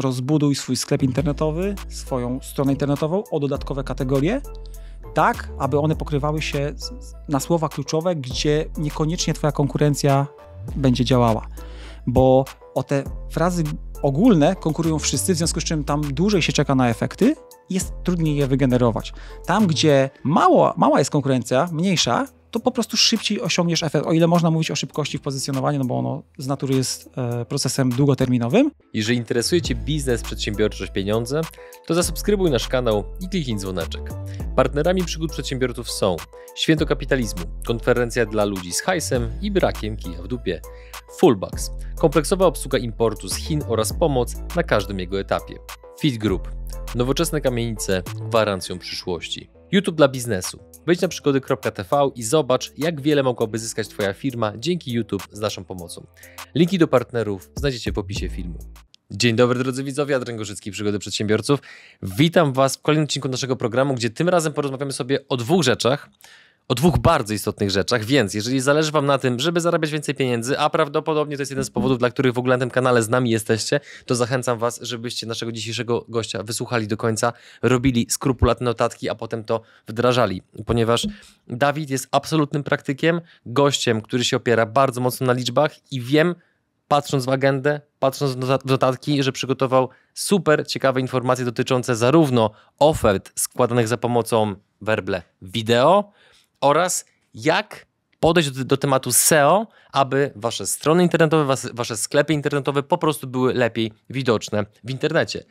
rozbuduj swój sklep internetowy, swoją stronę internetową o dodatkowe kategorie, tak aby one pokrywały się na słowa kluczowe, gdzie niekoniecznie Twoja konkurencja będzie działała. Bo o te frazy ogólne konkurują wszyscy, w związku z czym tam dłużej się czeka na efekty, jest trudniej je wygenerować. Tam, gdzie mało, mała jest konkurencja, mniejsza, to po prostu szybciej osiągniesz efekt. O ile można mówić o szybkości w pozycjonowaniu, no bo ono z natury jest e, procesem długoterminowym. Jeżeli interesuje Cię biznes, przedsiębiorczość, pieniądze, to zasubskrybuj nasz kanał i kliknij dzwoneczek. Partnerami przygód przedsiębiorców są Święto Kapitalizmu, konferencja dla ludzi z hajsem i brakiem kija w dupie, Fullbacks, kompleksowa obsługa importu z Chin oraz pomoc na każdym jego etapie, Fit Group, nowoczesne kamienice gwarancją przyszłości, YouTube dla biznesu, Wejdź na przygody.tv i zobacz, jak wiele mogłaby zyskać Twoja firma dzięki YouTube z naszą pomocą. Linki do partnerów znajdziecie w opisie filmu. Dzień dobry drodzy widzowie, Adrian Gorzycki, Przygody Przedsiębiorców. Witam Was w kolejnym odcinku naszego programu, gdzie tym razem porozmawiamy sobie o dwóch rzeczach, o dwóch bardzo istotnych rzeczach, więc jeżeli zależy Wam na tym, żeby zarabiać więcej pieniędzy, a prawdopodobnie to jest jeden z powodów, dla których w ogóle na tym kanale z nami jesteście, to zachęcam Was, żebyście naszego dzisiejszego gościa wysłuchali do końca, robili skrupulatne notatki, a potem to wdrażali, ponieważ Dawid jest absolutnym praktykiem, gościem, który się opiera bardzo mocno na liczbach i wiem, patrząc w agendę, patrząc w notatki, że przygotował super ciekawe informacje dotyczące zarówno ofert składanych za pomocą werble wideo, oraz jak podejść do, do, tematu SEO, aby wasze strony internetowe, was, wasze sklepy internetowe po prostu były lepiej widoczne w internecie.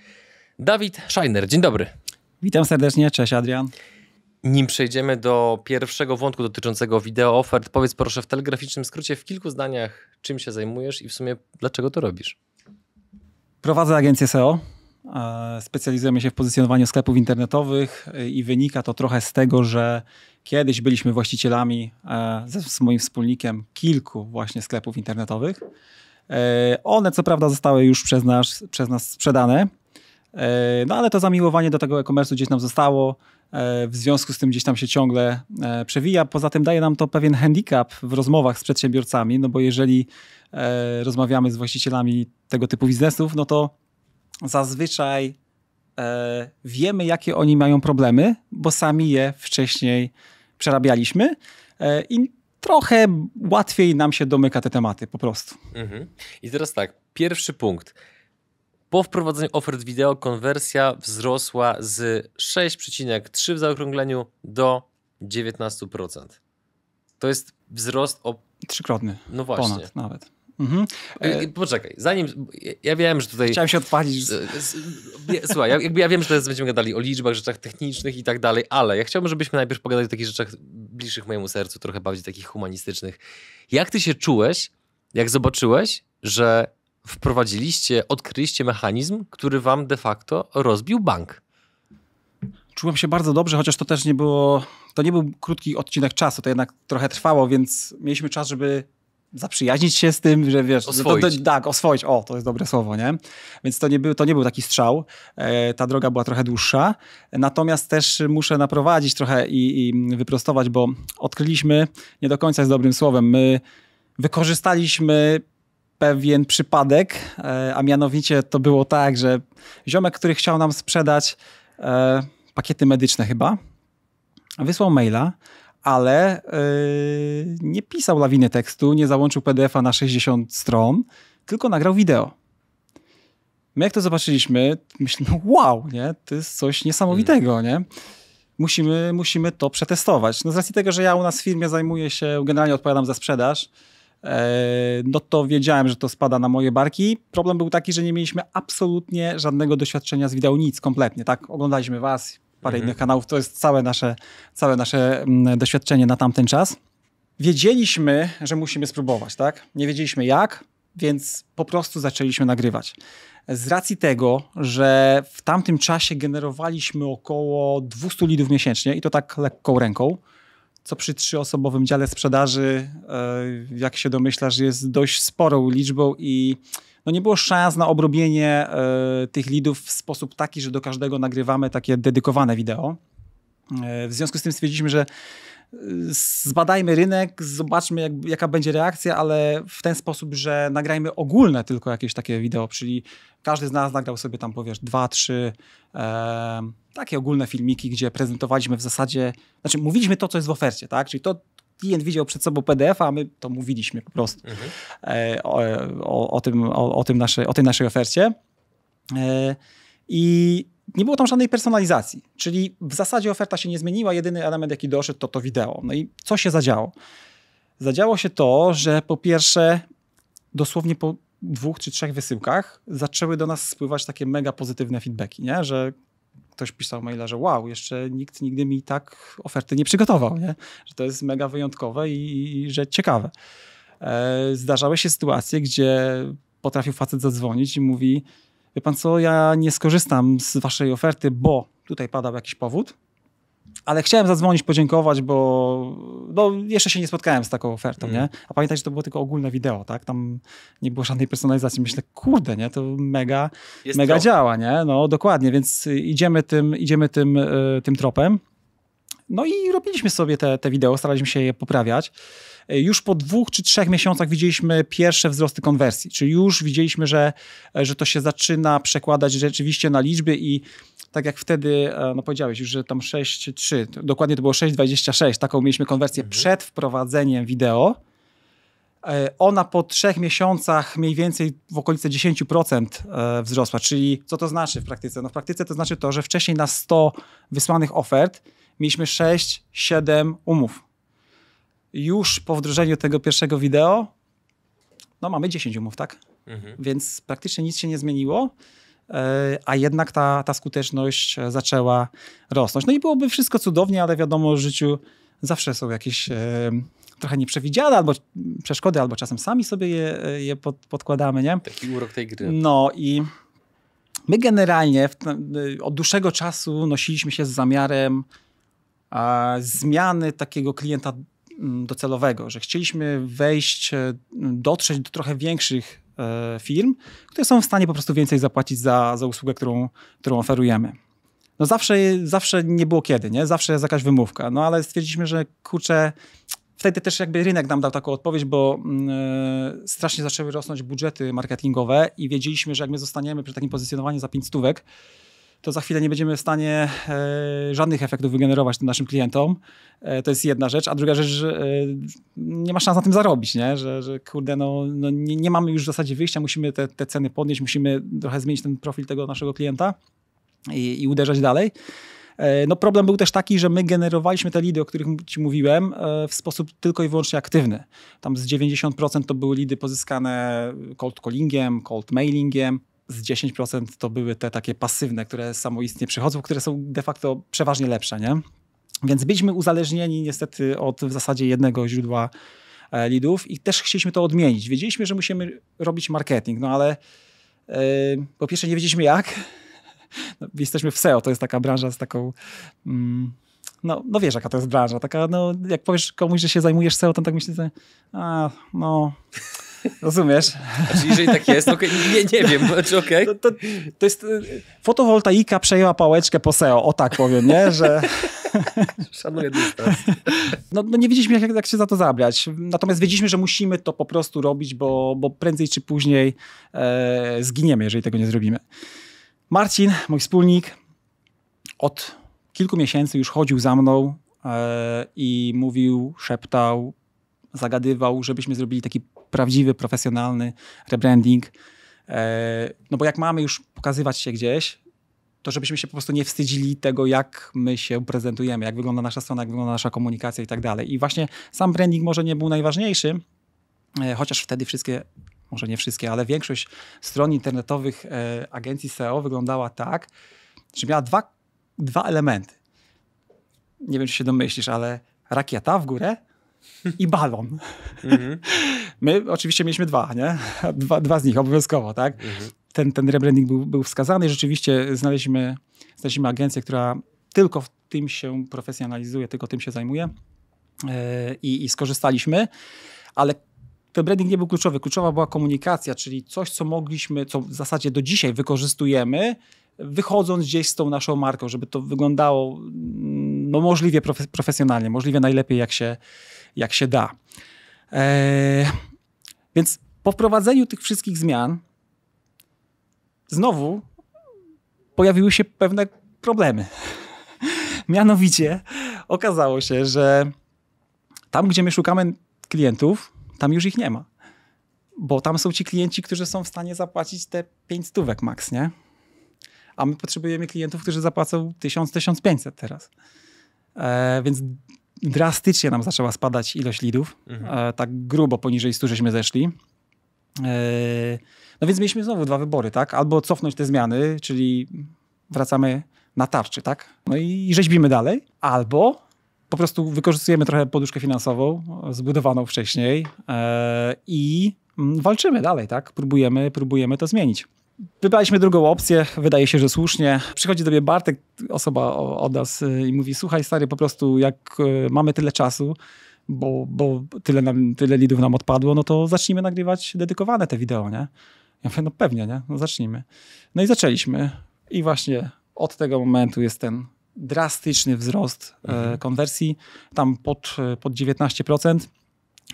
Dawid Szajner, dzień dobry. Witam serdecznie, cześć Adrian. Nim przejdziemy do pierwszego wątku dotyczącego wideo ofert, powiedz proszę w telegraficznym skrócie w kilku zdaniach, czym się zajmujesz i w sumie dlaczego to robisz. Prowadzę agencję SEO. E, specjalizujemy się w pozycjonowaniu sklepów internetowych e, i wynika to trochę z tego, że Kiedyś byliśmy właścicielami e, ze, z moim wspólnikiem kilku właśnie sklepów internetowych. E, one co prawda zostały już przez nas, przez nas sprzedane, e, no ale to zamiłowanie do tego e-commerce gdzieś nam zostało. W związku z tym gdzieś tam się ciągle przewija. Poza tym daje nam to pewien handicap w rozmowach z przedsiębiorcami, no bo jeżeli rozmawiamy z właścicielami tego typu biznesów, no to zazwyczaj wiemy, jakie oni mają problemy, bo sami je wcześniej przerabialiśmy e, i trochę łatwiej nam się domyka te tematy po prostu. Mhm. I teraz tak, pierwszy punkt. Po wprowadzeniu ofert wideo konwersja wzrosła z 6,3 w zaokrągleniu do 19%. To jest wzrost o... Trzykrotny. No właśnie. Ponad nawet. Mhm. E, e, poczekaj, zanim. Ja wiem, że tutaj. Chciałem się odpalić. E, e, słuchaj, ja, jakby ja wiem, że teraz będziemy gadali o liczbach, rzeczach technicznych i tak dalej, ale ja chciałbym, żebyśmy najpierw pogadali o takich rzeczach bliższych mojemu sercu, trochę bardziej takich humanistycznych. Jak ty się czułeś, jak zobaczyłeś, że wprowadziliście, odkryliście mechanizm, który wam de facto rozbił bank? Czułem się bardzo dobrze, chociaż to też nie było. To nie był krótki odcinek czasu, to jednak trochę trwało, więc mieliśmy czas, żeby zaprzyjaźnić się z tym, że wiesz... Oswoić. To, to, tak, oswoić, o, to jest dobre słowo, nie? Więc to nie był, to nie był taki strzał, e, ta droga była trochę dłuższa, natomiast też muszę naprowadzić trochę i, i wyprostować, bo odkryliśmy, nie do końca jest dobrym słowem, my wykorzystaliśmy pewien przypadek, e, a mianowicie to było tak, że ziomek, który chciał nam sprzedać e, pakiety medyczne chyba, wysłał maila, ale yy, nie pisał lawiny tekstu, nie załączył PDF-a na 60 stron, tylko nagrał wideo. My jak to zobaczyliśmy, myślimy, wow, nie? to jest coś niesamowitego, mm. nie? Musimy, musimy to przetestować. No z racji tego, że ja u nas w firmie zajmuję się, generalnie odpowiadam za sprzedaż, e, no to wiedziałem, że to spada na moje barki. Problem był taki, że nie mieliśmy absolutnie żadnego doświadczenia z wideo, nic kompletnie. Tak, oglądaliśmy was, parę mhm. innych kanałów. To jest całe nasze, całe nasze mm, doświadczenie na tamten czas. Wiedzieliśmy, że musimy spróbować, tak? Nie wiedzieliśmy jak, więc po prostu zaczęliśmy nagrywać. Z racji tego, że w tamtym czasie generowaliśmy około 200 lidów miesięcznie i to tak lekką ręką, co przy trzyosobowym dziale sprzedaży, e, jak się domyślasz, jest dość sporą liczbą i no nie było szans na obrobienie y, tych lidów w sposób taki, że do każdego nagrywamy takie dedykowane wideo. Y, w związku z tym stwierdziliśmy, że e, zbadajmy rynek, zobaczmy jak, jaka będzie reakcja, ale w ten sposób, że nagrajmy ogólne tylko jakieś takie wideo, czyli każdy z nas nagrał sobie tam powiesz dwa, trzy e, takie ogólne filmiki, gdzie prezentowaliśmy w zasadzie, znaczy mówiliśmy to, co jest w ofercie, tak? Czyli to, klient widział przed sobą PDF, a my to mówiliśmy po prostu mhm. E, o, o, o, tym, o, o, tym nasze, o tej naszej ofercie. E, I nie było tam żadnej personalizacji, czyli w zasadzie oferta się nie zmieniła, jedyny element jaki doszedł to to wideo. No i co się zadziało? Zadziało się to, że po pierwsze dosłownie po dwóch czy trzech wysyłkach zaczęły do nas spływać takie mega pozytywne feedbacki, nie? że ktoś pisał maila, że wow, jeszcze nikt nigdy mi tak oferty nie przygotował, nie? że to jest mega wyjątkowe i, i że ciekawe. E, zdarzały się sytuacje, gdzie potrafił facet zadzwonić i mówi, wie pan co, ja nie skorzystam z waszej oferty, bo tutaj padał jakiś powód, ale chciałem zadzwonić, podziękować, bo no, jeszcze się nie spotkałem z taką ofertą, mm. nie? A pamiętaj, że to było tylko ogólne wideo, tak? Tam nie było żadnej personalizacji. Myślę, kurde, nie? To mega, mega działa, nie? No, dokładnie, więc idziemy tym, idziemy tym, e, tym tropem. No i robiliśmy sobie te, te wideo, staraliśmy się je poprawiać. E, już po dwóch czy trzech miesiącach widzieliśmy pierwsze wzrosty konwersji, czyli już widzieliśmy, że, e, że to się zaczyna przekładać rzeczywiście na liczby i tak jak wtedy e, no powiedziałeś już, że tam 6,3, dokładnie to było 6,26, taką mieliśmy konwersję mhm. przed wprowadzeniem wideo. Ona po trzech miesiącach mniej więcej w okolice 10% wzrosła. Czyli co to znaczy w praktyce? No w praktyce to znaczy to, że wcześniej na 100 wysłanych ofert mieliśmy 6-7 umów już po wdrożeniu tego pierwszego wideo, no mamy 10 umów, tak? Mhm. Więc praktycznie nic się nie zmieniło, e, a jednak ta, ta skuteczność e, zaczęła rosnąć. No i byłoby wszystko cudownie, ale wiadomo, w życiu zawsze są jakieś e, trochę nieprzewidziane albo przeszkody, albo czasem sami sobie je, je pod, podkładamy, nie? Taki urok tej gry. No i my generalnie w, od dłuższego czasu nosiliśmy się z zamiarem a, zmiany takiego klienta Mm, docelowego, że chcieliśmy wejść, e, dotrzeć do trochę większych e, firm, które są w stanie po prostu więcej zapłacić za, za usługę, którą, którą oferujemy. No zawsze, zawsze nie było kiedy, nie? Zawsze jest jakaś wymówka. No ale stwierdziliśmy, że kurczę, wtedy też jakby rynek nam dał taką odpowiedź, bo yy, strasznie zaczęły rosnąć budżety marketingowe i wiedzieliśmy, że jak my zostaniemy przy takim pozycjonowaniu za 5 to za chwilę nie będziemy w stanie e, żadnych efektów wygenerować tym naszym klientom. E, to jest jedna rzecz. A druga rzecz, że e, nie ma szans na tym zarobić, nie? Że, że kurde, no, no nie, nie, mamy już w zasadzie wyjścia, musimy te, te, ceny podnieść, musimy trochę zmienić ten profil tego naszego klienta i, i uderzać dalej. No problem był też taki, że my generowaliśmy te lidy, o których Ci mówiłem, w sposób tylko i wyłącznie aktywny. Tam z 90% to były lidy pozyskane cold callingiem, cold mailingiem, z 10% to były te takie pasywne, które samoistnie przychodzą, które są de facto przeważnie lepsze, nie? Więc byliśmy uzależnieni niestety od w zasadzie jednego źródła e, lidów i też chcieliśmy to odmienić. Wiedzieliśmy, że musimy robić marketing, no ale yy, po pierwsze nie wiedzieliśmy jak. No, jesteśmy w SEO, to jest taka branża z taką... Mm, no, no wiesz, jaka to jest branża, taka, no, jak powiesz komuś, że się zajmujesz SEO, to tak myślę, że, a, no, Rozumiesz? Znaczy, jeżeli tak jest, okay, nie, nie wiem, znaczy, okay. to, to, to, jest, y, fotowoltaika przejęła pałeczkę po SEO, o tak powiem, nie? Że... Szanuję dystans. No, no, nie wiedzieliśmy, jak, jak się za to zabrać. Natomiast wiedzieliśmy, że musimy to po prostu robić, bo, bo prędzej czy później e, zginiemy, jeżeli tego nie zrobimy. Marcin, mój wspólnik, od kilku miesięcy już chodził za mną e, i mówił, szeptał, zagadywał, żebyśmy zrobili taki prawdziwy, profesjonalny rebranding. E, no bo jak mamy już pokazywać się gdzieś, to żebyśmy się po prostu nie wstydzili tego, jak my się prezentujemy, jak wygląda nasza strona, jak wygląda nasza komunikacja i tak dalej. I właśnie sam branding może nie był najważniejszy, e, chociaż wtedy wszystkie, może nie wszystkie, ale większość stron internetowych e, agencji SEO wyglądała tak, że miała dwa, dwa elementy. Nie wiem, czy się domyślisz, ale rakieta w górę i balon. Mhm. My oczywiście mieliśmy dwa, nie? Dwa, dwa z nich obowiązkowo, tak? Mhm. Ten, ten rebranding był, był wskazany i rzeczywiście znaleźliśmy, znaleźliśmy agencję, która tylko w tym się profesjonalizuje, tylko tym się zajmuje e, i skorzystaliśmy, ale ten branding nie był kluczowy. Kluczowa była komunikacja, czyli coś, co mogliśmy, co w zasadzie do dzisiaj wykorzystujemy, wychodząc gdzieś z tą naszą marką, żeby to wyglądało mm, no, możliwie profesjonalnie, możliwie najlepiej, jak się, jak się da. E, więc po wprowadzeniu tych wszystkich zmian, znowu pojawiły się pewne problemy. Mianowicie okazało się, że tam, gdzie my szukamy klientów, tam już ich nie ma. Bo tam są ci klienci, którzy są w stanie zapłacić te 5 stówek maks, nie? A my potrzebujemy klientów, którzy zapłacą 1000, 1500 teraz. E, więc drastycznie nam zaczęła spadać ilość lidów. Mhm. E, tak grubo poniżej 100 żeśmy zeszli. E, no więc mieliśmy znowu dwa wybory, tak? Albo cofnąć te zmiany, czyli wracamy na tarczy, tak? No i rzeźbimy dalej. Albo po prostu wykorzystujemy trochę poduszkę finansową e, zbudowaną wcześniej i mm, walczymy dalej, tak? Próbujemy, próbujemy to zmienić. Wybraliśmy drugą opcję, wydaje się, że słusznie. Przychodzi do mnie Bartek, osoba od nas y, i mówi, słuchaj stary, po prostu jak y, mamy tyle czasu, bo, bo tyle, nam, tyle lidów nam odpadło, no to zacznijmy nagrywać dedykowane te wideo, nie? Ja mówię, no pewnie, nie? No zacznijmy. No i zaczęliśmy. I właśnie od tego momentu jest ten drastyczny wzrost e, mhm. konwersji, tam pod, y, pod 19%.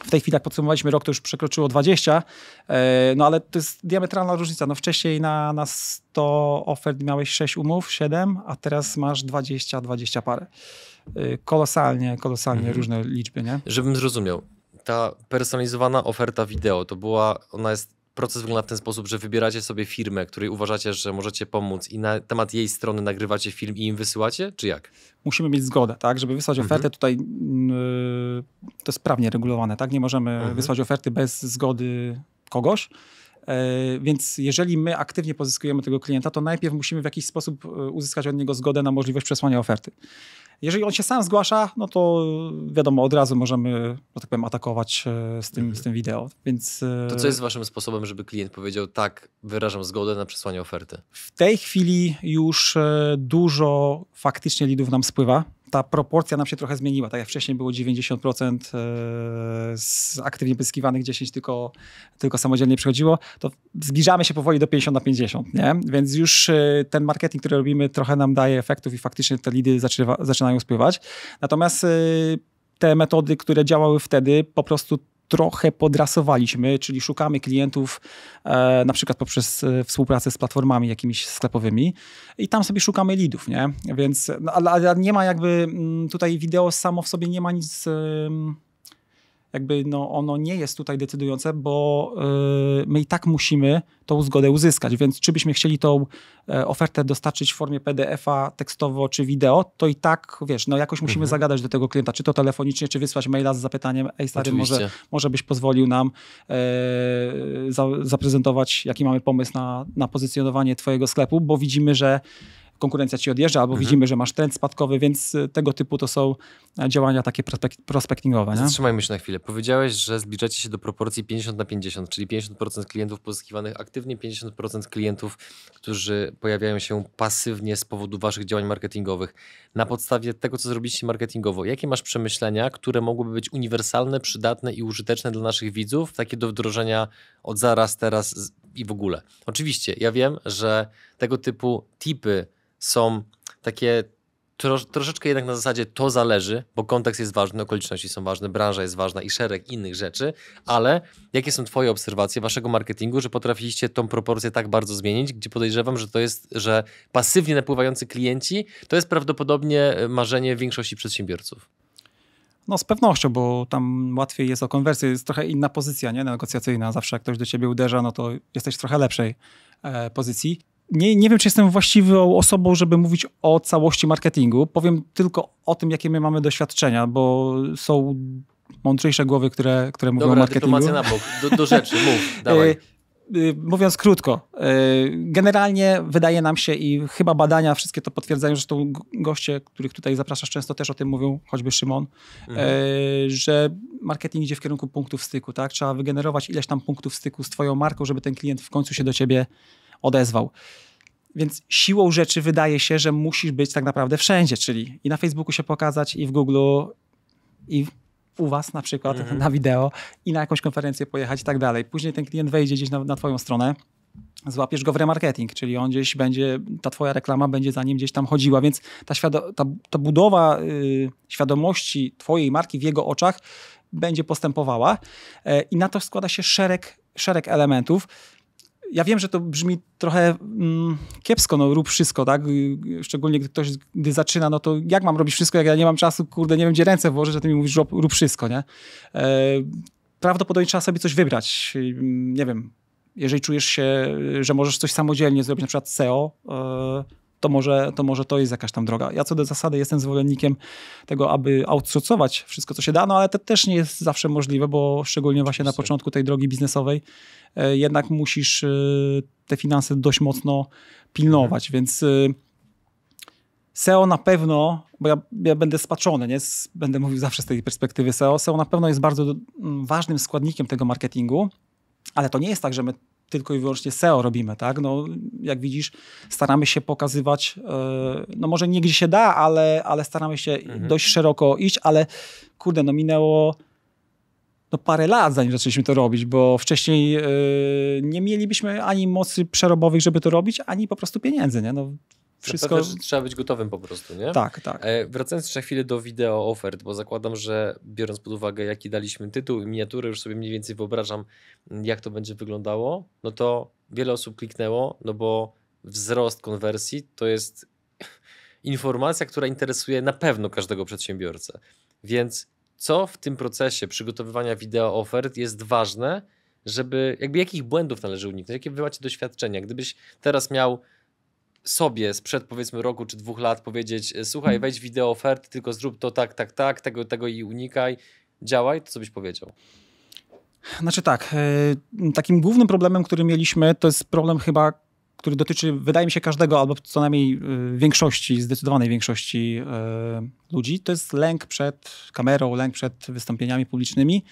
W tej chwili, jak podsumowaliśmy rok, to już przekroczyło 20, e, no ale to jest diametralna różnica. No wcześniej na, na 100 ofert miałeś 6 umów, 7, a teraz masz 20, 20 parę. E, kolosalnie, kolosalnie mhm. różne liczby, nie? Żebym zrozumiał, ta personalizowana oferta wideo, to była, ona jest proces wygląda w ten sposób, że wybieracie sobie firmę, której uważacie, że możecie pomóc i na temat jej strony nagrywacie film i im wysyłacie, czy jak? Musimy mieć zgodę, tak? Żeby wysłać mhm. ofertę tutaj yy, to jest prawnie regulowane, tak? Nie możemy mhm. wysłać oferty bez zgody kogoś. E, więc jeżeli my aktywnie pozyskujemy tego klienta, to najpierw musimy w jakiś sposób y, uzyskać od niego zgodę na możliwość przesłania oferty. Jeżeli on się sam zgłasza, no to e, wiadomo, od razu możemy, że tak powiem, atakować e, z tym, mhm. z tym wideo. Więc, e, to co jest waszym sposobem, żeby klient powiedział tak, wyrażam zgodę na przesłanie oferty? W tej chwili już dużo faktycznie lidów nam spływa ta proporcja nam się trochę zmieniła. Tak jak wcześniej było 90% e, z aktywnie pozyskiwanych 10 tylko, tylko samodzielnie przychodziło, to zbliżamy się powoli do 50 na 50, nie? Więc już e, ten marketing, który robimy, trochę nam daje efektów i faktycznie te lidy zaczynają spływać. Natomiast e, te metody, które działały wtedy, po prostu trochę podrasowaliśmy, czyli szukamy klientów e, na przykład poprzez e, współpracę z platformami jakimiś sklepowymi i tam sobie szukamy leadów, nie? Więc, no, ale, ale nie ma jakby mm, tutaj wideo samo w sobie nie ma nic jakby no, ono nie jest tutaj decydujące, bo y, my i tak musimy tą zgodę uzyskać. Więc czy byśmy chcieli tą e, ofertę dostarczyć w formie PDF-a, tekstowo czy wideo, to i tak, wiesz, no jakoś musimy mhm. zagadać do tego klienta, czy to telefonicznie, czy wysłać maila z zapytaniem, ej stary, może, może byś pozwolił nam e, za, zaprezentować, jaki mamy pomysł na, na pozycjonowanie twojego sklepu, bo widzimy, że konkurencja ci odjeżdża, albo mhm. widzimy, że masz trend spadkowy, więc y, tego typu to są e, działania takie prospek prospektingowe. Zatrzymajmy się na chwilę. Powiedziałeś, że zbliżacie się do proporcji 50 na 50, czyli 50% klientów pozyskiwanych aktywnie, 50% klientów, którzy pojawiają się pasywnie z powodu waszych działań marketingowych. Na podstawie tego, co zrobiliście marketingowo, jakie masz przemyślenia, które mogłyby być uniwersalne, przydatne i użyteczne dla naszych widzów, takie do wdrożenia od zaraz, teraz i w ogóle? Oczywiście, ja wiem, że tego typu tipy są takie troszeczkę jednak na zasadzie to zależy, bo kontekst jest ważny, okoliczności są ważne, branża jest ważna i szereg innych rzeczy, ale jakie są Twoje obserwacje waszego marketingu, że potrafiliście tą proporcję tak bardzo zmienić, gdzie podejrzewam, że to jest, że pasywnie napływający klienci to jest prawdopodobnie e, marzenie większości przedsiębiorców. No z pewnością, bo tam łatwiej jest o konwersję, jest trochę inna pozycja nie? negocjacyjna. Zawsze jak ktoś do ciebie uderza, no to jesteś w trochę lepszej e, pozycji nie, nie wiem, czy jestem właściwą osobą, żeby mówić o całości marketingu. Powiem tylko o tym, jakie my mamy doświadczenia, bo są mądrzejsze głowy, które, które mówią Dobra, o marketingu. Dobra, na bok, do, do rzeczy, mów, e, dawaj e, mówiąc krótko, e, generalnie wydaje nam się i chyba badania wszystkie to potwierdzają, że to goście, których tutaj zapraszasz często też o tym mówią, choćby Szymon, mhm. że marketing idzie w kierunku punktów styku, tak? Trzeba wygenerować ileś tam punktów styku z twoją marką, żeby ten klient w końcu się do ciebie odezwał. Więc siłą rzeczy wydaje się, że musisz być tak naprawdę wszędzie, czyli i na Facebooku się pokazać, i w Google, i u was na przykład mhm. na wideo, i na jakąś konferencję pojechać i tak dalej. Później ten klient wejdzie gdzieś na, na twoją stronę, złapiesz go w remarketing, czyli on gdzieś będzie, ta twoja reklama będzie za nim gdzieś tam chodziła, więc ta, świado- ta, ta budowa yy, świadomości twojej marki w jego oczach będzie postępowała yy, i na to składa się szereg, szereg elementów ja wiem, że to brzmi trochę mm, kiepsko, no rób wszystko, tak? Szczególnie gdy ktoś, gdy zaczyna, no to jak mam robić wszystko, jak ja nie mam czasu, kurde, nie wiem, gdzie ręce włożyć, a ty mi mówisz, rób, rób wszystko, nie? E, prawdopodobnie trzeba sobie coś wybrać, nie wiem, jeżeli czujesz się, że możesz coś samodzielnie zrobić, na przykład SEO, e, e to może, to może to jest jakaś tam droga. Ja co do zasady jestem zwolennikiem tego, aby outsourcować wszystko, co się da, no ale to też nie jest zawsze możliwe, bo szczególnie właśnie na początku tej drogi biznesowej e, jednak musisz e, te finanse dość mocno pilnować, mhm. więc e, SEO na pewno, bo ja, ja będę spaczony, nie? będę mówił zawsze z tej perspektywy SEO, SEO na pewno jest bardzo mm, ważnym składnikiem tego marketingu, ale to nie jest tak, że my tylko i wyłącznie SEO robimy, tak? No, jak widzisz, staramy się pokazywać, e, no może nie gdzie się da, ale, ale staramy się mhm. dość szeroko iść, ale kurde, no minęło no parę lat, zanim zaczęliśmy to robić, bo wcześniej yy, nie mielibyśmy ani mocy przerobowych, żeby to robić, ani po prostu pieniędzy. Nie? No, wszystko... Też trzeba być gotowym po prostu, nie? Tak, tak. E, wracając jeszcze chwilę do wideo ofert, bo zakładam, że biorąc pod uwagę jaki daliśmy tytuł i miniaturę, już sobie mniej więcej wyobrażam mm, jak to będzie wyglądało, no to wiele osób kliknęło, no bo wzrost konwersji to jest informacja, która interesuje na pewno każdego przedsiębiorcę. Więc co w tym procesie przygotowywania wideo ofert jest ważne, żeby jakby jakich błędów należy uniknąć, jakie wy macie doświadczenia. Gdybyś teraz miał sobie sprzed powiedzmy roku czy dwóch lat powiedzieć, e, słuchaj, mhm. wejdź wideo oferty, tylko zrób to tak, tak, tak, tego, tego i unikaj, działaj, to co byś powiedział? Znaczy tak, e, takim głównym problemem, który mieliśmy, to jest problem chyba który dotyczy, wydaje mi się, każdego albo co najmniej y, większości, zdecydowanej większości y, ludzi, to jest lęk przed kamerą, lęk przed wystąpieniami publicznymi.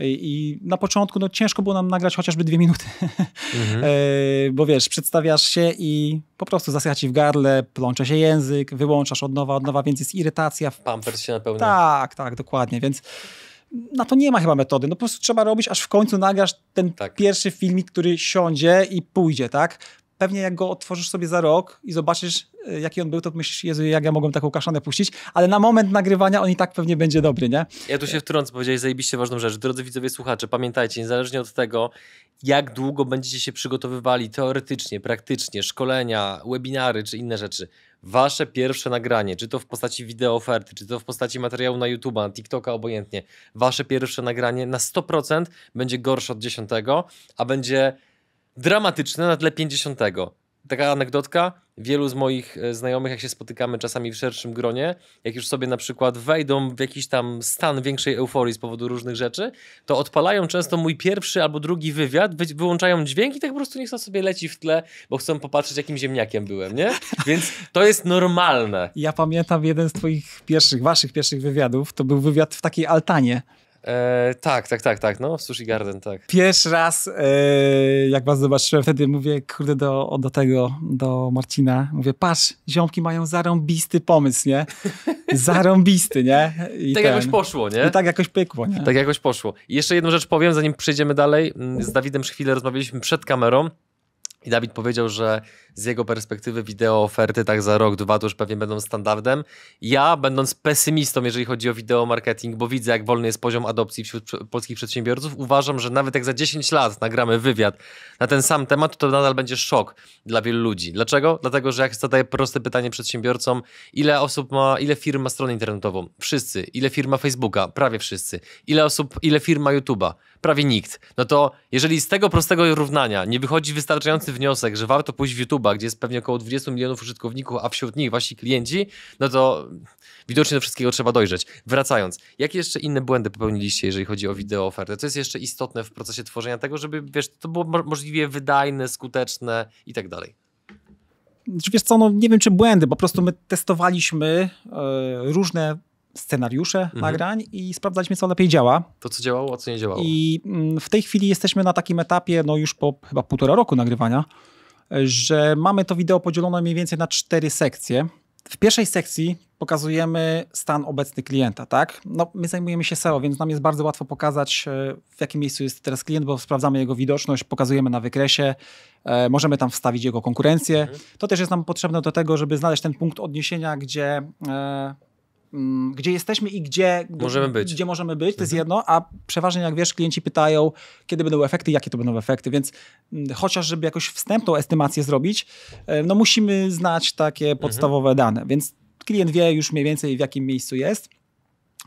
I na początku no, ciężko było nam nagrać chociażby dwie minuty, mhm. Y, bo wiesz, przedstawiasz się i po prostu zasycha ci w gardle, plącze się język, wyłączasz od nowa, od nowa, więc jest irytacja. Pampers się napełnia. Tak, tak, dokładnie, więc na to nie ma chyba metody. No po prostu trzeba robić, aż w końcu nagrasz ten tak. pierwszy filmik, który siądzie i pójdzie, tak? pewnie jak go otworzysz sobie za rok i zobaczysz, y, jaki on był, to myślisz, Jezu, jak ja mogłem taką kaszanę puścić, ale na moment nagrywania on i tak pewnie będzie dobry, nie? Ja tu się wtrącę, powiedziałeś zajebiście ważną rzecz. Drodzy widzowie, słuchacze, pamiętajcie, niezależnie od tego, jak długo będziecie się przygotowywali teoretycznie, praktycznie, szkolenia, webinary czy inne rzeczy, wasze pierwsze nagranie, czy to w postaci wideo oferty, czy to w postaci materiału na YouTube, na TikToka, obojętnie, wasze pierwsze nagranie na 100% będzie gorsze od dziesiątego, a będzie dramatyczne na tle 50. Taka anegdotka. Wielu z moich e, znajomych, jak się spotykamy czasami w szerszym gronie, jak już sobie na przykład wejdą w jakiś tam stan większej euforii z powodu różnych rzeczy, to odpalają często mój pierwszy albo drugi wywiad, wy wyłączają dźwięk i tak po prostu niech to sobie leci w tle, bo chcą popatrzeć, jakim ziemniakiem byłem, nie? Więc to jest normalne. Ja pamiętam jeden z twoich pierwszych, waszych pierwszych wywiadów, to był wywiad w takiej altanie. E, tak, tak, tak, tak, no w Sushi Garden, tak. Pierwszy raz, e, jak was zobaczyłem, wtedy mówię, kurde, do, do tego, do Marcina, mówię, patrz, ziomki mają zarąbisty pomysł, nie? Zarąbisty, nie? I tak ten, jakoś poszło, nie? I tak jakoś pykło, nie? Tak jakoś poszło. I jeszcze jedną rzecz powiem, zanim przejdziemy dalej. Mm, z Dawidem chwilę rozmawialiśmy przed kamerą i Dawid powiedział, że z jego perspektywy wideo oferty tak za rok, dwa to już pewnie będą standardem. Ja, będąc pesymistą, jeżeli chodzi o wideo marketing, bo widzę, jak wolny jest poziom adopcji wśród polskich przedsiębiorców, uważam, że nawet jak za 10 lat nagramy wywiad na ten sam temat, to nadal będzie szok dla wielu ludzi. Dlaczego? Dlatego, że jak zadaję proste pytanie przedsiębiorcom, ile osób ma, ile firm ma stronę internetową? Wszyscy. Ile firma Facebooka? Prawie wszyscy. Ile osób, ile firma YouTube'a? Prawie nikt. No to jeżeli z tego prostego równania nie wychodzi wystarczający prosty wniosek, że warto pójść w YouTube'a, gdzie jest pewnie około 20 milionów użytkowników, a wśród nich wasi klienci, no to widocznie do wszystkiego trzeba dojrzeć. Wracając, jakie jeszcze inne błędy popełniliście, jeżeli chodzi o wideo ofertę? Co jest jeszcze istotne w procesie tworzenia tego, żeby wiesz, to było możliwie wydajne, skuteczne i tak dalej? Wiesz co, no nie wiem czy błędy, po prostu my testowaliśmy yy, różne scenariusze mhm. nagrań i sprawdzaliśmy, co lepiej działa. To, co działało, a co nie działało. I mm, w tej chwili jesteśmy na takim etapie, no już po chyba półtora roku nagrywania, że mamy to wideo podzielone mniej więcej na cztery sekcje. W pierwszej sekcji pokazujemy stan obecny klienta, tak? No, my zajmujemy się SEO, więc nam jest bardzo łatwo pokazać, e, w jakim miejscu jest teraz klient, bo sprawdzamy jego widoczność, pokazujemy na wykresie, e, możemy tam wstawić jego konkurencję. Mhm. To też jest nam potrzebne do tego, żeby znaleźć ten punkt odniesienia, gdzie e, Mm, gdzie jesteśmy i gdzie możemy być. Gdzie możemy być, to mhm. jest jedno, a przeważnie jak wiesz, klienci pytają, kiedy będą efekty, jakie to będą efekty, więc mm, chociaż żeby jakąś wstępną estymację zrobić, e, no musimy znać takie mhm. podstawowe mhm. dane, więc klient wie już mniej więcej w jakim miejscu jest.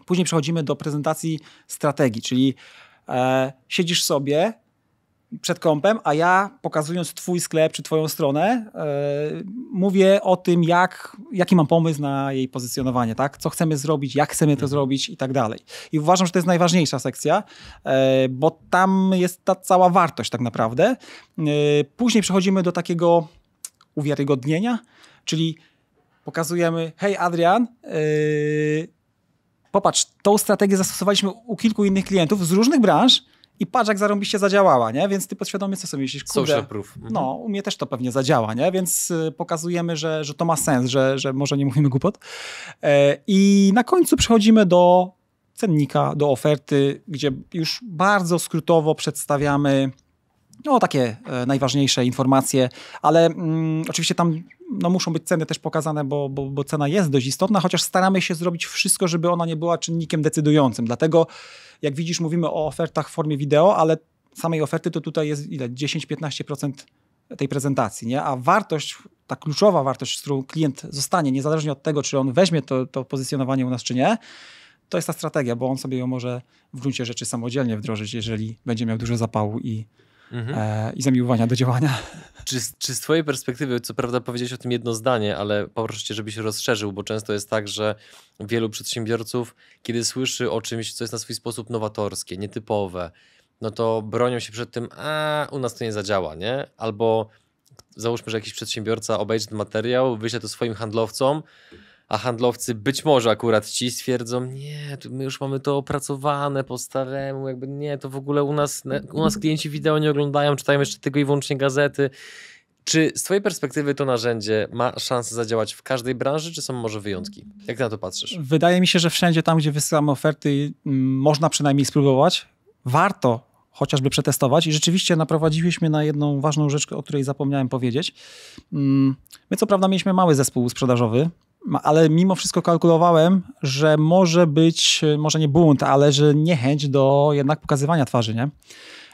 Później przechodzimy do prezentacji strategii, czyli e, siedzisz sobie, przed kąpem, a ja pokazując twój sklep czy twoją stronę, yy, mówię o tym, jak, jaki mam pomysł na jej pozycjonowanie, tak? Co chcemy zrobić, jak chcemy to mhm. zrobić i tak dalej. I uważam, że to jest najważniejsza sekcja, yy, bo tam jest ta cała wartość tak naprawdę. Yy, później przechodzimy do takiego uwiarygodnienia, czyli pokazujemy, hej Adrian, popatrz, tą strategię zastosowaliśmy u kilku innych klientów z różnych branż, i patrz jak zarąbiście zadziałała, nie? Więc ty podświadomie co sobie myślisz? Kurde, proof. Mhm. No, u mnie też to pewnie zadziała, nie? Więc y, pokazujemy, że, że to ma sens, że, że może nie mówimy głupot. E, I na końcu przechodzimy do cennika, do oferty, gdzie już bardzo skrótowo przedstawiamy no, takie e, najważniejsze informacje, ale mm, oczywiście tam no, muszą być ceny też pokazane, bo, bo, bo, cena jest dość istotna, chociaż staramy się zrobić wszystko, żeby ona nie była czynnikiem decydującym. Dlatego, jak widzisz, mówimy o ofertach w formie wideo, ale samej oferty to tutaj jest ile? 10-15% tej prezentacji, nie? A wartość, ta kluczowa wartość, z którą klient zostanie, niezależnie od tego, czy on weźmie to, to pozycjonowanie u nas, czy nie, to jest ta strategia, bo on sobie ją może w gruncie rzeczy samodzielnie wdrożyć, jeżeli będzie miał dużo zapału i mhm. e, i zamiłowania do działania. Czy, czy z Twojej perspektywy, co prawda powiedziałeś o tym jedno zdanie, ale poproszę Cię, żebyś rozszerzył, bo często jest tak, że wielu przedsiębiorców, kiedy słyszy o czymś, co jest na swój sposób nowatorskie, nietypowe, no to bronią się przed tym, a u nas to nie zadziała, nie? Albo załóżmy, że jakiś przedsiębiorca obejrzy ten materiał, wyśle to swoim handlowcom, a handlowcy być może akurat ci stwierdzą, nie, my już mamy to opracowane po staremu, jakby nie, to w ogóle u nas, u nas klienci wideo nie oglądają, czytają jeszcze tylko i wyłącznie gazety. Czy z twojej perspektywy to narzędzie ma szansę zadziałać w każdej branży, czy są może wyjątki? Jak na to patrzysz? Wydaje mi się, że wszędzie tam, gdzie wysyłamy oferty, mm, można przynajmniej spróbować. Warto chociażby przetestować i rzeczywiście naprowadziliśmy na jedną ważną rzecz, o której zapomniałem powiedzieć. Mm, my co prawda mieliśmy mały zespół sprzedażowy, ale mimo wszystko kalkulowałem, że może być, może nie bunt, ale że niechęć do jednak pokazywania twarzy, nie?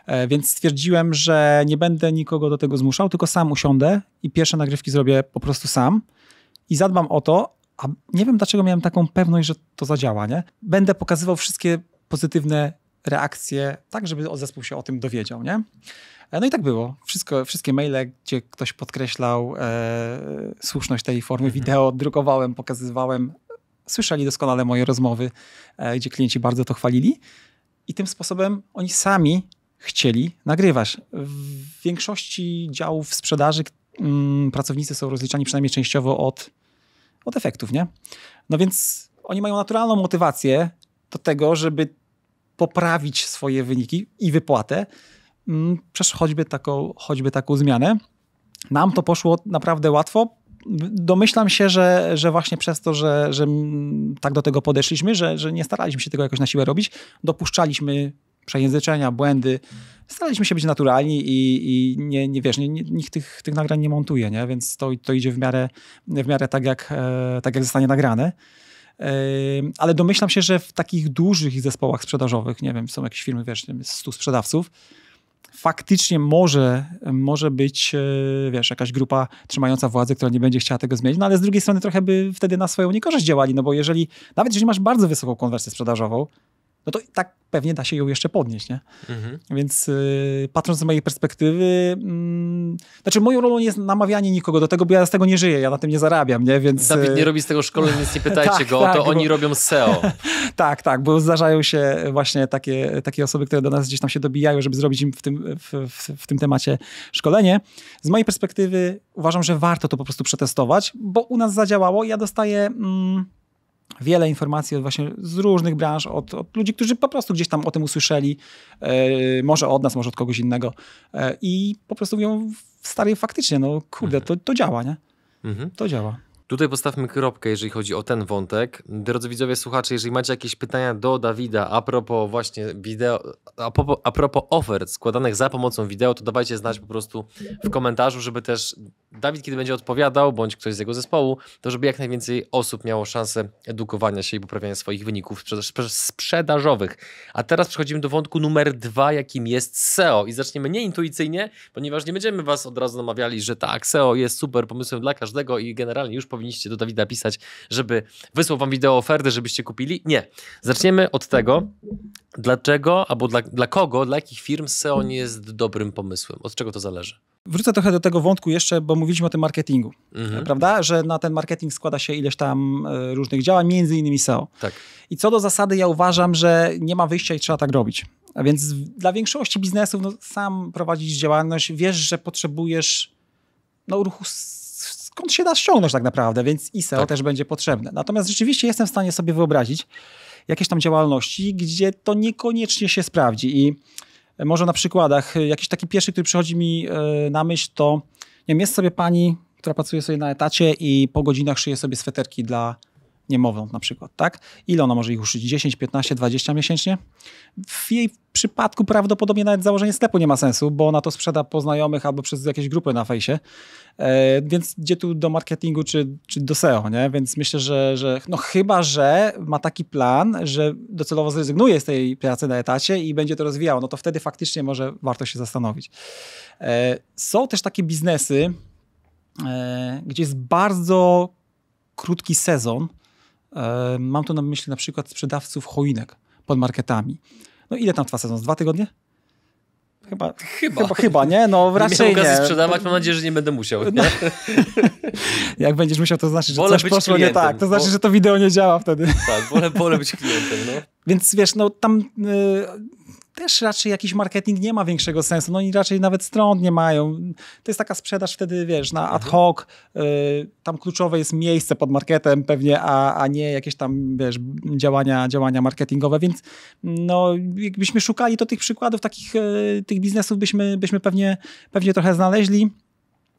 E, więc stwierdziłem, że nie będę nikogo do tego zmuszał, tylko sam usiądę i pierwsze nagrywki zrobię po prostu sam i zadbam o to, a nie wiem dlaczego miałem taką pewność, że to zadziała, nie? Będę pokazywał wszystkie pozytywne reakcje, tak żeby zespół się o tym dowiedział, nie? E, no i tak było. Wszystko, wszystkie maile, gdzie ktoś podkreślał e, słuszność tej formy mhm. wideo, drukowałem, pokazywałem. Słyszeli doskonale moje rozmowy, e, gdzie klienci bardzo to chwalili. I tym sposobem oni sami chcieli nagrywać. W większości działów sprzedaży m, mm, pracownicy są rozliczani przynajmniej częściowo od, od efektów, nie? No więc oni mają naturalną motywację do tego, żeby poprawić swoje wyniki i wypłatę, Mm, przez choćby taką, choćby taką zmianę. Nam to poszło naprawdę łatwo. Domyślam się, że, że właśnie przez to, że, że tak do tego podeszliśmy, że, że nie staraliśmy się tego jakoś na siłę robić, dopuszczaliśmy przejęzyczenia, błędy. Staraliśmy się być naturalni i, i nie, nie wiesz, nie, nie, nikt tych, tych nagrań nie montuje, nie? więc to, to idzie w miarę, w miarę tak, jak, e, tak, jak zostanie nagrane. E, ale domyślam się, że w takich dużych zespołach sprzedażowych, nie wiem, są jakieś firmy, wiesz, 100 sprzedawców, faktycznie może, może być, e, wiesz, jakaś grupa trzymająca władzę, która nie będzie chciała tego zmienić, no ale z drugiej strony trochę by wtedy na swoją niekorzyść działali, no bo jeżeli, nawet jeżeli masz bardzo wysoką konwersję sprzedażową, no to tak pewnie da się ją jeszcze podnieść, nie? Mhm. Więc y, patrząc z mojej perspektywy, mm, znaczy moją rolą nie jest namawianie nikogo do tego, bo ja z tego nie żyję, ja na tym nie zarabiam, nie? Więc... Dawid nie y, robi z tego szkoleń, więc nie pytajcie tak, go, tak, to bo... oni robią SEO. tak, tak, bo zdarzają się właśnie takie, takie osoby, które do nas gdzieś tam się dobijają, żeby zrobić im w tym, w, w, w tym temacie szkolenie. Z mojej perspektywy uważam, że warto to po prostu przetestować, bo u nas zadziałało, ja dostaję... Mm, wiele informacji od właśnie z różnych branż, od, od, ludzi, którzy po prostu gdzieś tam o tym usłyszeli, yy, może od nas, może od kogoś innego yy, i po prostu mówią, stary, faktycznie, no kurde, mhm. to, to działa, nie? Mhm. To działa. Tutaj postawmy kropkę, jeżeli chodzi o ten wątek. Drodzy widzowie, słuchacze, jeżeli macie jakieś pytania do Dawida a propos właśnie wideo, a propos, ofert składanych za pomocą wideo, to dawajcie znać po prostu w komentarzu, żeby też Dawid, kiedy będzie odpowiadał, bądź ktoś z jego zespołu, to żeby jak najwięcej osób miało szansę edukowania się i poprawiania swoich wyników sprzedażowych. A teraz przechodzimy do wątku numer dwa, jakim jest SEO. I zaczniemy nieintuicyjnie, ponieważ nie będziemy Was od razu namawiali, że tak, SEO jest super pomysłem dla każdego i generalnie już powiem, powinniście do Dawida pisać, żeby wysłał wam wideo oferty, żebyście kupili? Nie. Zaczniemy od tego, dlaczego albo dla, dla kogo, dla jakich firm SEO nie jest dobrym pomysłem. Od czego to zależy? Wrócę trochę do tego wątku jeszcze, bo mówiliśmy o tym marketingu, mhm. prawda? Że na ten marketing składa się ileś tam e, różnych działań, między innymi SEO. Tak. I co do zasady ja uważam, że nie ma wyjścia i trzeba tak robić. A więc dla większości biznesów no, sam prowadzić działalność, wiesz, że potrzebujesz no, ruchu skąd się da ściągnąć tak naprawdę, więc i SEO tak. też będzie potrzebne. Natomiast rzeczywiście jestem w stanie sobie wyobrazić jakieś tam działalności, gdzie to niekoniecznie się sprawdzi i e, może na przykładach, e, jakiś taki pierwszy, który przychodzi mi e, na myśl to, nie wiem, jest sobie pani, która pracuje sobie na etacie i po godzinach szyje sobie sweterki dla niemowląt na przykład, tak? Ile ona może ich uszyć? 10, 15, 20 miesięcznie? W jej przypadku prawdopodobnie nawet założenie sklepu nie ma sensu, bo ona to sprzeda po znajomych albo przez jakieś grupy na fejsie. E, więc gdzie tu do marketingu czy, czy do SEO, nie? Więc myślę, że, że no chyba, że ma taki plan, że docelowo zrezygnuje z tej pracy na etacie i będzie to rozwijało, no to wtedy faktycznie może warto się zastanowić. E, są też takie biznesy, e, gdzie jest bardzo krótki sezon Mam tu na myśli na przykład sprzedawców choinek pod marketami. No ile tam trwa sezon? Dwa tygodnie? Chyba, chyba, chyba, chyba nie? No raczej nie. Miałem sprzedawać, mam nadzieję, że nie będę musiał. Nie? No. Jak będziesz musiał, to znaczy, że wolę coś poszło klientem, nie tak. To znaczy, bo... że to wideo nie działa wtedy. Tak, wolę, wolę być klientem. No. Więc wiesz, no tam y, też raczej jakiś marketing nie ma większego sensu. No oni raczej nawet stron nie mają. To jest taka sprzedaż wtedy, wiesz, na ad mhm. hoc. Y, tam kluczowe jest miejsce pod marketem pewnie, a, a nie jakieś tam, wiesz, działania, działania marketingowe, więc no, jakbyśmy szukali, to tych przykładów takich, y, tych biznesów byśmy, byśmy pewnie, pewnie trochę znaleźli.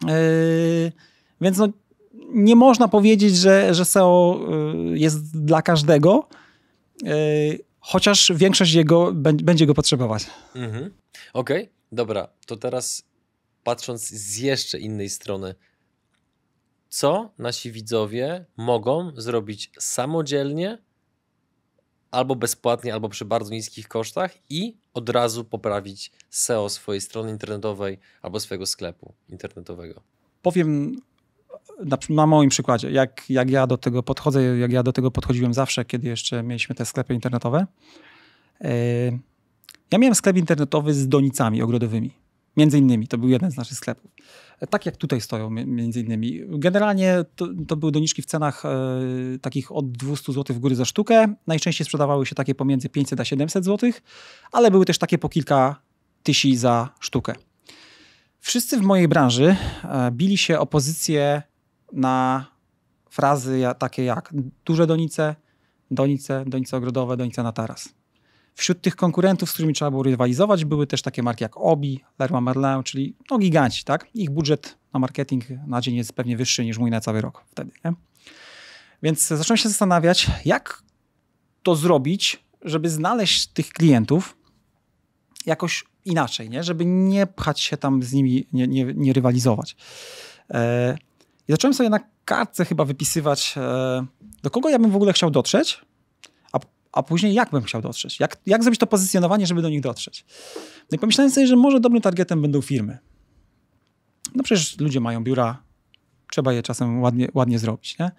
Y, więc no, nie można powiedzieć, że, że SEO jest dla każdego, chociaż większość jego będzie go potrzebować. Mhm. Okej, okay. dobra. To teraz patrząc z jeszcze innej strony, co nasi widzowie mogą zrobić samodzielnie, albo bezpłatnie, albo przy bardzo niskich kosztach i od razu poprawić SEO swojej strony internetowej albo swojego sklepu internetowego? Powiem na, na, moim przykładzie, jak, jak ja do tego podchodzę, jak ja do tego podchodziłem zawsze, kiedy jeszcze mieliśmy te sklepy internetowe. E, ja miałem sklep internetowy z donicami ogrodowymi. Między innymi, to był jeden z naszych sklepów. E, tak jak tutaj stoją, między innymi. Generalnie to, to były doniczki w cenach e, takich od 200 zł w górę za sztukę. Najczęściej sprzedawały się takie pomiędzy 500 a 700 zł, ale były też takie po kilka tysięcy za sztukę. Wszyscy w mojej branży e, bili się o pozycję na frazy takie jak duże donice, donice, donice ogrodowe, donice na taras. Wśród tych konkurentów, z którymi trzeba było rywalizować, były też takie marki jak Obi, Leroy Merlin, czyli no giganci, tak? Ich budżet na marketing na dzień jest pewnie wyższy niż mój na cały rok wtedy, nie? Więc zacząłem się zastanawiać, jak to zrobić, żeby znaleźć tych klientów jakoś inaczej, nie? Żeby nie pchać się tam z nimi, nie, nie, nie rywalizować. E, i zacząłem sobie na kartce chyba wypisywać, e, do kogo ja bym w ogóle chciał dotrzeć, a, a później jak bym chciał dotrzeć. Jak, jak zrobić to pozycjonowanie, żeby do nich dotrzeć. No i pomyślałem sobie, że może dobrym targetem będą firmy. No przecież ludzie mają biura, trzeba je czasem ładnie, ładnie zrobić, nie?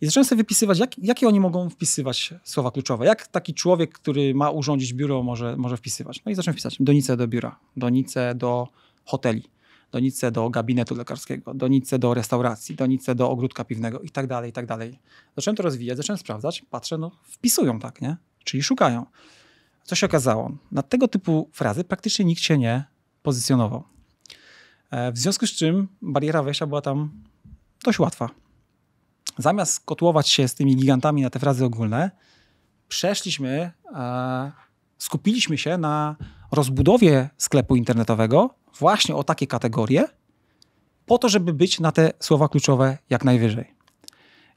I zacząłem sobie wypisywać, jak, jakie oni mogą wpisywać słowa kluczowe. Jak taki człowiek, który ma urządzić biuro, może, może wpisywać. No i zacząłem wpisać donice do biura, donice do hoteli donice do gabinetu lekarskiego, donice do restauracji, donice do ogródka piwnego i tak dalej, i tak dalej. Zacząłem to rozwijać, zacząłem sprawdzać, patrzę, no wpisują tak, nie? Czyli szukają. Co się okazało? Na tego typu frazy praktycznie nikt się nie pozycjonował. E, w związku z czym bariera wejścia była tam dość łatwa. Zamiast kotłować się z tymi gigantami na te frazy ogólne, przeszliśmy, e, skupiliśmy się na rozbudowie sklepu internetowego właśnie o takie kategorie, po to, żeby być na te słowa kluczowe jak najwyżej.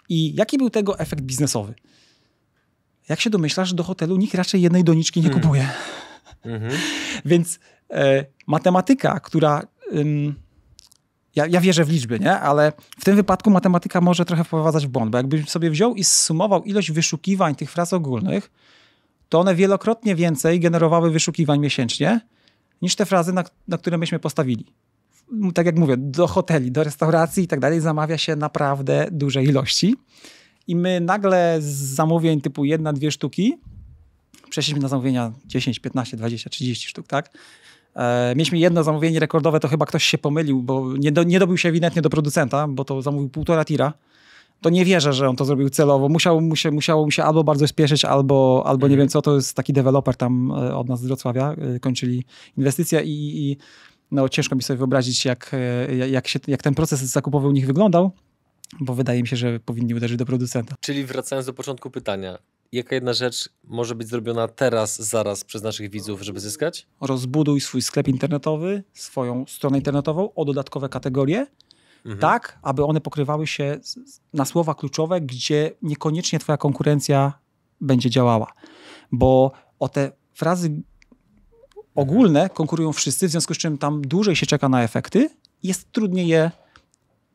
I jaki był tego efekt biznesowy? Jak się domyślasz, do hotelu nikt raczej jednej doniczki nie hmm. kupuje. Mhm. Więc e, matematyka, która. Ym, ja, ja, wierzę w liczby, nie? ale w tym wypadku matematyka może trochę wprowadzać w błąd, bo jakbyś sobie wziął i zsumował ilość wyszukiwań tych fraz ogólnych, to one wielokrotnie więcej generowały wyszukiwań miesięcznie niż te frazy, na, na które myśmy postawili. Tak jak mówię, do hoteli, do restauracji i tak dalej zamawia się naprawdę duże ilości. I my nagle z zamówień typu jedna, dwie sztuki przeszliśmy na zamówienia 10, 15, 20, 30 sztuk, tak? E, mieliśmy jedno zamówienie rekordowe, to chyba ktoś się pomylił, bo nie, do, nie dobił się ewidentnie do producenta, bo to zamówił półtora tira to nie wierzę, że on to zrobił celowo. Musiał mu się, musiało mu się albo bardzo spieszyć, albo, albo nie mhm. wiem co, to jest taki deweloper tam e, od nas z Wrocławia, e, kończyli inwestycje i, i no, ciężko mi sobie wyobrazić, jak, e, jak, się, jak ten proces zakupowy u nich wyglądał, bo wydaje mi się, że powinni uderzyć do producenta. Czyli wracając do początku pytania, jaka jedna rzecz może być zrobiona teraz, zaraz przez naszych widzów, żeby zyskać? Rozbuduj swój sklep internetowy, swoją stronę internetową o dodatkowe kategorie Mhm. tak, aby one pokrywały się na słowa kluczowe, gdzie niekoniecznie twoja konkurencja będzie działała. Bo o te frazy ogólne konkurują wszyscy, w związku z czym tam dłużej się czeka na efekty, jest trudniej je,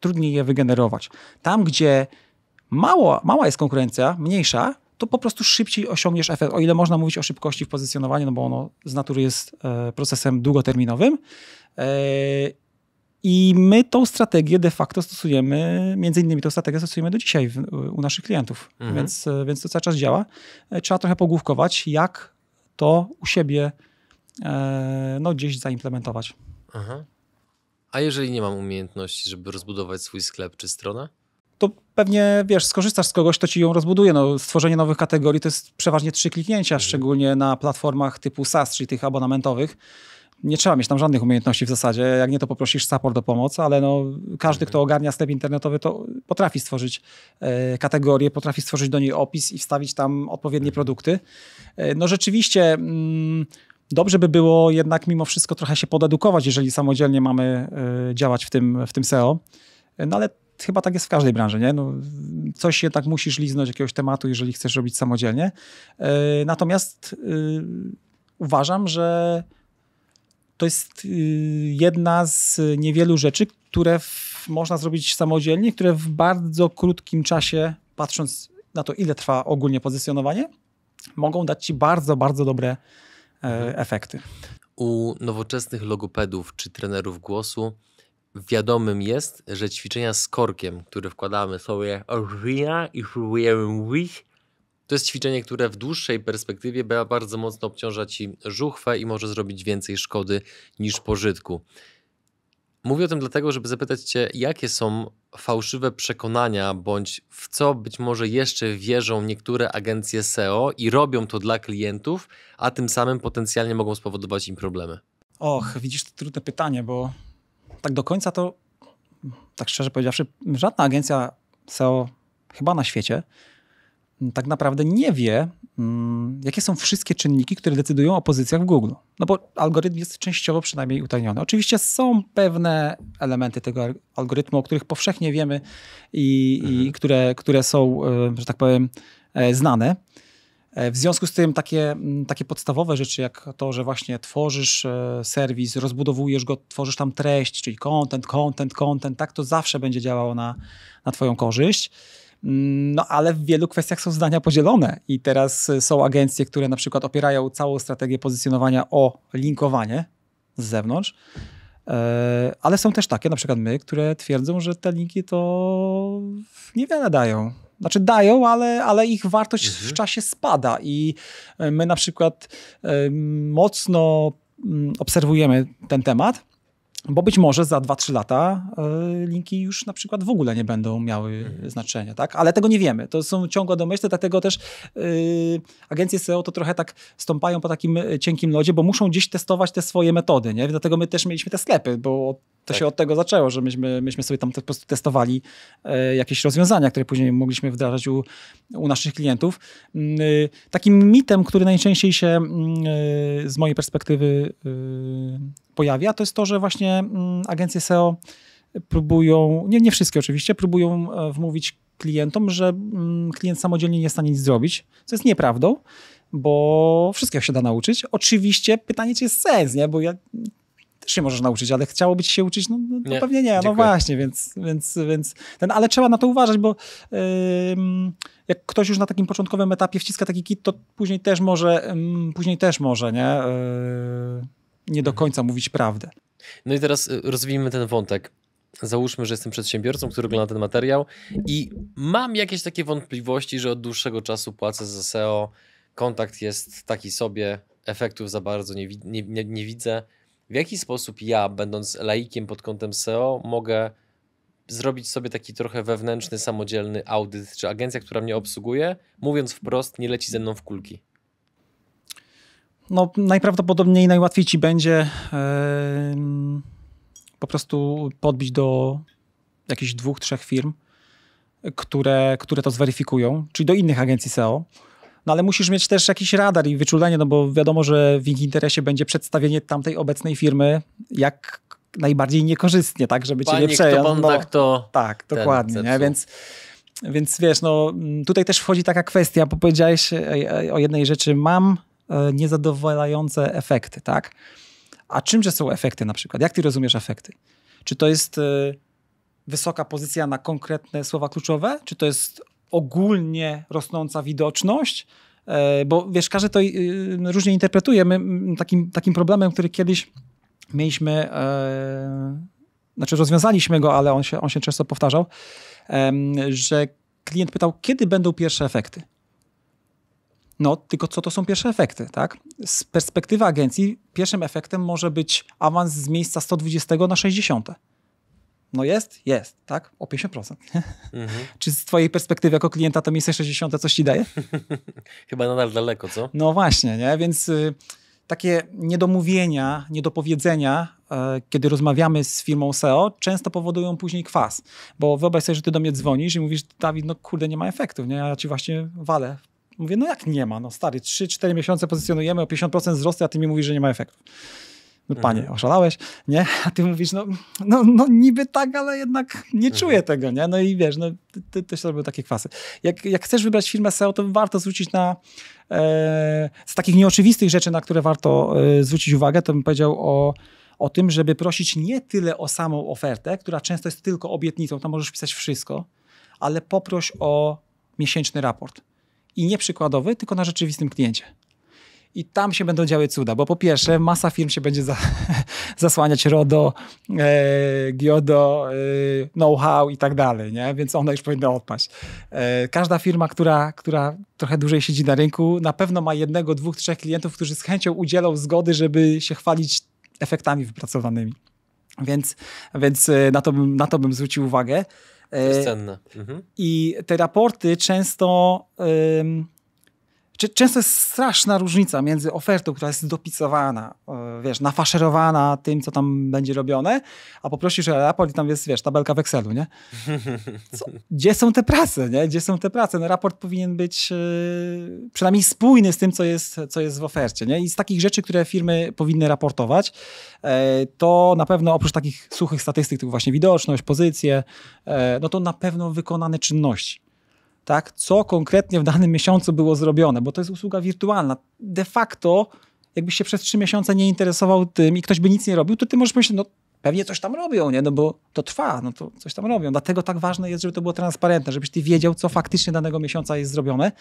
trudniej je wygenerować. Tam, gdzie mało, mała jest konkurencja, mniejsza, to po prostu szybciej osiągniesz efekt. O ile można mówić o szybkości w pozycjonowaniu, no bo ono z natury jest e, procesem długoterminowym, e, i my tą strategię de facto stosujemy, między innymi tą strategię stosujemy do dzisiaj w, u naszych klientów, mhm. więc, więc to cały czas działa. E, trzeba trochę pogłówkować, jak to u siebie e, no, gdzieś zaimplementować. Aha. A jeżeli nie mam umiejętności, żeby rozbudować swój sklep czy stronę? To pewnie, wiesz, skorzystasz z kogoś, kto ci ją rozbuduje. No, stworzenie nowych kategorii to jest przeważnie trzy kliknięcia, mhm. szczególnie na platformach typu SaaS, czyli tych abonamentowych nie trzeba mieć tam żadnych umiejętności w zasadzie. Jak nie, to poprosisz support o pomoc, ale no, każdy, kto mhm. ogarnia sklep internetowy, to potrafi stworzyć e, kategorię, potrafi stworzyć do niej opis i wstawić tam odpowiednie mhm. produkty. E, no rzeczywiście. Mm, dobrze by było jednak mimo wszystko trochę się podedukować, jeżeli samodzielnie mamy e, działać w tym, w tym SEO. E, no ale chyba tak jest w każdej branży, nie? No, coś jednak musisz liznąć jakiegoś tematu, jeżeli chcesz robić samodzielnie. E, natomiast y, uważam, że to jest y, jedna z niewielu rzeczy, które w, można zrobić samodzielnie, które w bardzo krótkim czasie, patrząc na to, ile trwa ogólnie pozycjonowanie, mogą dać ci bardzo, bardzo dobre e, mhm. efekty. U nowoczesnych logopedów czy trenerów głosu wiadomym jest, że ćwiczenia z korkiem, które wkładamy sobie oh i to jest ćwiczenie, które w dłuższej perspektywie bardzo mocno obciąża ci żuchwę i może zrobić więcej szkody niż pożytku. Mówię o tym dlatego, żeby zapytać Cię, jakie są fałszywe przekonania, bądź w co być może jeszcze wierzą niektóre agencje SEO i robią to dla klientów, a tym samym potencjalnie mogą spowodować im problemy? Och, widzisz, to trudne pytanie, bo tak do końca to, tak szczerze powiedziawszy, żadna agencja SEO chyba na świecie tak naprawdę nie wie, mm, jakie są wszystkie czynniki, które decydują o pozycjach w Google. No bo algorytm jest częściowo przynajmniej utajniony. Oczywiście są pewne elementy tego algorytmu, o których powszechnie wiemy i, mhm. i które, które są, e, że tak powiem, e, znane. E, w związku z tym takie, takie podstawowe rzeczy, jak to, że właśnie tworzysz serwis, rozbudowujesz go, tworzysz tam treść, czyli content, content, content, tak to zawsze będzie działało na, na Twoją korzyść. Mm, no ale w wielu kwestiach są zdania podzielone i teraz y, są agencje, które na przykład opierają całą strategię pozycjonowania o linkowanie z zewnątrz, e, ale są też takie, na przykład my, które twierdzą, że te linki to niewiele dają. Znaczy dają, ale, ale ich wartość mhm. w czasie spada i e, my na przykład e, mocno mm, obserwujemy ten temat bo być może za 2-3 lata e, linki już na przykład w ogóle nie będą miały mhm. znaczenia, tak? Ale tego nie wiemy. To są ciągłe domyśle, dlatego też e, agencje SEO to trochę tak stąpają po takim e, cienkim lodzie, bo muszą gdzieś testować te swoje metody, nie? Dlatego my też mieliśmy te sklepy, bo to tak. się od tego zaczęło, że myśmy, myśmy sobie tam po prostu testowali e, jakieś rozwiązania, które później mogliśmy wdrażać u, u naszych klientów. Mm, y, takim mitem, który najczęściej się mm, y, z mojej perspektywy y, pojawia, to jest to, że właśnie mm, agencje SEO próbują, nie, nie wszystkie oczywiście, próbują e, wmówić klientom, że klient samodzielnie nie jest w stanie nic zrobić, co jest nieprawdą bo wszystkiego się da nauczyć. Oczywiście pytanie, czy jest sens, nie? Bo ja rzeczy się możesz nauczyć, ale chciałoby ci się uczyć, no, no nie, pewnie nie, no dziękuję. no właśnie, więc, więc, więc ten, ale trzeba na to uważać, bo jak ktoś już na takim początkowym etapie wciska taki kit, to później też może, później też może, nie? Yy, nie do mhm. końca mówić prawdę. No i teraz y, rozwijmy ten wątek. Załóżmy, że jestem przedsiębiorcą, który ogląda ten materiał i mam jakieś takie wątpliwości, że od dłuższego czasu płacę za SEO, kontakt jest taki sobie, efektów za bardzo nie, nie, nie, nie widzę, w jaki sposób ja, będąc laikiem pod kątem SEO, mogę zrobić sobie taki trochę wewnętrzny, samodzielny audyt, czy agencja, która mnie obsługuje, mówiąc wprost, nie leci ze mną w kulki? No, najprawdopodobniej najłatwiej ci będzie yy, po prostu podbić do jakichś dwóch, trzech firm, które, które to zweryfikują, czyli do innych agencji SEO no ale musisz mieć też jakiś radar i wyczulenie, no bo wiadomo, że w ich interesie będzie przedstawienie tamtej obecnej firmy jak najbardziej niekorzystnie, tak, żeby cię nie przejął. Kto no tak, to tak, dokładnie, nie? więc... Więc wiesz, no tutaj też wchodzi taka kwestia, bo powiedziałeś e, e, o jednej rzeczy, mam e, niezadowalające efekty, tak? A czymże są efekty na przykład? Jak ty rozumiesz efekty? Czy to jest wysoka pozycja na konkretne słowa kluczowe? Czy to jest ogólnie rosnąca widoczność, e, bo wiesz, każdy to e, różnie interpretuje. My takim, takim problemem, który kiedyś mieliśmy, e, znaczy rozwiązaliśmy go, ale on się, on się często powtarzał, że klient pytał, kiedy będą pierwsze efekty. No, tylko co to są pierwsze efekty, tak? Z perspektywy agencji pierwszym efektem może być awans z miejsca 120 na 60. No jest? Jest, tak? O 50%. Mhm. Czy z twojej perspektywy jako klienta to miejsce 60 coś ci daje? Chyba nadal daleko, co? No właśnie, nie? Więc y, takie niedomówienia, niedopowiedzenia, y, kiedy rozmawiamy z firmą SEO, często powodują później kwas. Bo wyobraź sobie, że ty do mnie dzwonisz i mówisz, Dawid, no kurde, nie ma efektów, nie? Ja ci właśnie walę. Mówię, no jak nie ma? No stary, 3-4 miesiące pozycjonujemy o 50% wzrostu, a ty mi mówisz, że nie ma efektów no mhm. panie, oszalałeś, nie? A ty mówisz, no, no, no niby tak, ale jednak nie mhm. czuję tego, nie? No i wiesz, no ty, ty też robił takie kwasy. Jak, jak chcesz wybrać firmę SEO, to warto zwrócić na e, z takich nieoczywistych rzeczy, na które warto e, zwrócić uwagę, to bym powiedział o o tym, żeby prosić nie tyle o samą ofertę, która często jest tylko obietnicą, tam możesz pisać wszystko, ale poproś o miesięczny raport. I nie przykładowy, tylko na rzeczywistym kliencie i tam się będą działy cuda, bo po pierwsze masa firm się będzie za, zasłaniać RODO, e, GIODO, e, know-how i tak dalej, nie? więc one już powinny odpaść. E, każda firma, która, która trochę dłużej siedzi na rynku, na pewno ma jednego, dwóch, trzech klientów, którzy z chęcią udzielą zgody, żeby się chwalić efektami wypracowanymi. Więc, więc e, na, to bym, na to bym zwrócił uwagę. E, to jest cenne. Mhm. I te raporty często często jest straszna różnica między ofertą, która jest dopisowana, e, wiesz, nafaszerowana tym, co tam będzie robione, a poprosisz o raport i tam jest, wiesz, tabelka w Excelu, nie? Co? Gdzie są te prace, nie? Gdzie są te prace? No, raport powinien być yy, przynajmniej spójny z tym, co jest, co jest w ofercie, nie? I z takich rzeczy, które firmy powinny raportować, yy, to na pewno oprócz takich suchych statystyk, typu właśnie widoczność, pozycje, yy, no to na pewno wykonane czynności tak, co konkretnie w danym miesiącu było zrobione, bo to jest usługa wirtualna. De facto, jakbyś się przez trzy miesiące nie interesował tym i ktoś by nic nie robił, to ty możesz myśleć, no pewnie coś tam robią, nie? No bo to trwa, no to coś tam robią. Dlatego tak ważne jest, żeby to było transparentne, żebyś ty wiedział, co faktycznie danego miesiąca jest zrobione.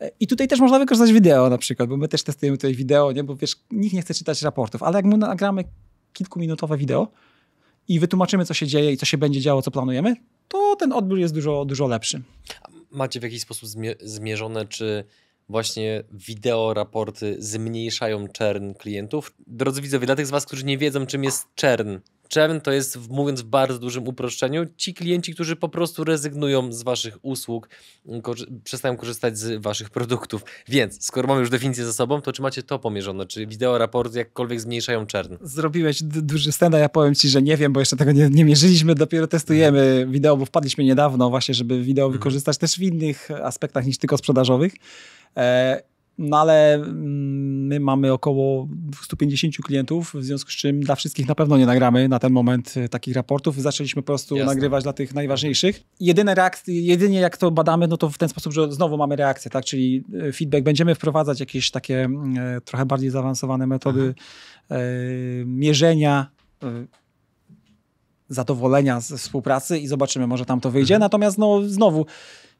E, I tutaj też można wykorzystać wideo na przykład, bo my też testujemy tutaj wideo, nie? Bo wiesz, nikt nie chce czytać raportów, ale jak my nagramy kilkuminutowe wideo i wytłumaczymy, co się dzieje i co się będzie działo, co planujemy, to ten odbiór jest dużo, dużo lepszy macie w jakiś sposób zmierzone, czy właśnie wideo raporty zmniejszają czern klientów? Drodzy widzowie, dla tych z Was, którzy nie wiedzą, czym jest czern Czern to jest, mówiąc w bardzo dużym uproszczeniu, ci klienci, którzy po prostu rezygnują z waszych usług, korzy przestają korzystać z waszych produktów. Więc, skoro mamy już definicję za sobą, to czy macie to pomierzone? Czy wideo, raport jakkolwiek zmniejszają czern? Zrobiłeś duży stand, a ja powiem ci, że nie wiem, bo jeszcze tego nie, nie mierzyliśmy, dopiero testujemy wideo, bo wpadliśmy niedawno właśnie, żeby wideo mhm. wykorzystać też w innych aspektach niż tylko sprzedażowych. E, no ale mm, my mamy około 250 klientów, w związku z czym dla wszystkich na pewno nie nagramy na ten moment y, takich raportów. Zaczęliśmy po prostu Jasne. nagrywać dla tych najważniejszych. Jedyne reakcje, jedynie jak to badamy, no to w ten sposób, że znowu mamy reakcję, tak? Czyli y, feedback. Będziemy wprowadzać jakieś takie mm, y, trochę bardziej zaawansowane metody Aha. mierzenia zadowolenia ze współpracy i zobaczymy, może tam to wyjdzie. Mhm. Natomiast no, znowu,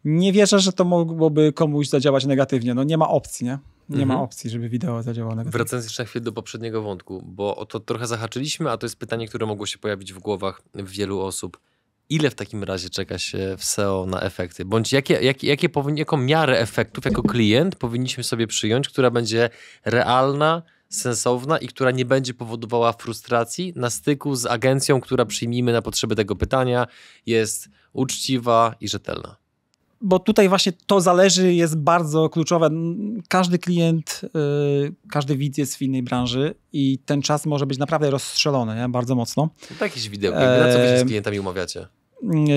nie wierzę, że to mogłoby komuś zadziałać negatywnie. No nie ma opcji, nie? Nie mhm. ma opcji, żeby wideo zadziałało negatywnie. Wracając jeszcze na chwilę do poprzedniego wątku, bo o to trochę zahaczyliśmy, a to jest pytanie, które mogło się pojawić w głowach wielu osób. Ile w takim razie czeka się w SEO na efekty? Bądź jakie, jakie jakie powinni, jaką miarę efektów jako klient powinniśmy sobie przyjąć, która będzie realna, sensowna i która nie będzie powodowała frustracji na styku z agencją, która przyjmijmy na potrzeby tego pytania, jest uczciwa i rzetelna bo tutaj właśnie to zależy, jest bardzo kluczowe. Każdy klient, yy, każdy widz jest w innej branży i ten czas może być naprawdę rozstrzelony, nie? bardzo mocno. No to jakieś wideo, na co wy się z klientami umawiacie?